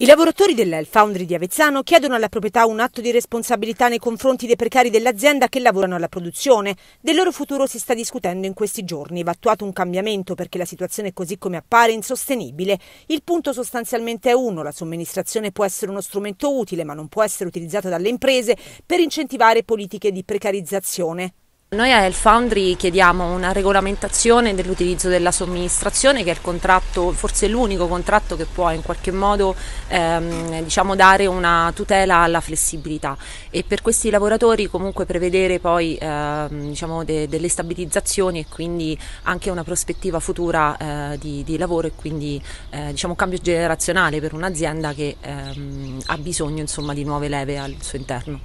I lavoratori dell'El Foundry di Avezzano chiedono alla proprietà un atto di responsabilità nei confronti dei precari dell'azienda che lavorano alla produzione. Del loro futuro si sta discutendo in questi giorni. Va attuato un cambiamento perché la situazione così come appare insostenibile. Il punto sostanzialmente è uno, la somministrazione può essere uno strumento utile ma non può essere utilizzata dalle imprese per incentivare politiche di precarizzazione. Noi a El Foundry chiediamo una regolamentazione dell'utilizzo della somministrazione che è il contratto, forse l'unico contratto che può in qualche modo ehm, diciamo dare una tutela alla flessibilità e per questi lavoratori comunque prevedere poi ehm, diciamo de, delle stabilizzazioni e quindi anche una prospettiva futura eh, di, di, lavoro e quindi eh, diciamo un cambio generazionale per un'azienda che ehm, ha bisogno insomma, di nuove leve al suo interno.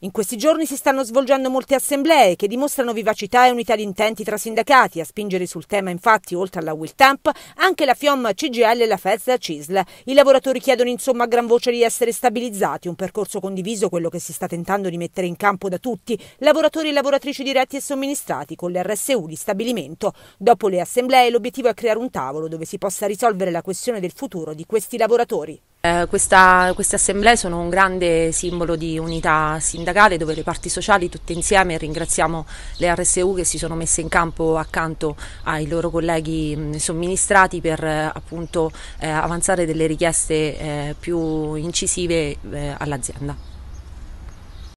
In questi giorni si stanno svolgendo molte assemblee che dimostrano vivacità e unità di intenti tra sindacati. A spingere sul tema, infatti, oltre alla Wiltamp, anche la FIOM CGL e la FEZ CISL. I lavoratori chiedono insomma a gran voce di essere stabilizzati, un percorso condiviso quello che si sta tentando di mettere in campo da tutti, lavoratori e lavoratrici diretti e somministrati con le RSU di stabilimento. Dopo le assemblee l'obiettivo è creare un tavolo dove si possa risolvere la questione del futuro di questi lavoratori. Eh, questa, queste assemblee sono un grande simbolo di unità sindacale dove le parti sociali tutte insieme ringraziamo le RSU che si sono messe in campo accanto ai loro colleghi mm, somministrati per eh, appunto eh, avanzare delle richieste eh, più incisive eh, all'azienda.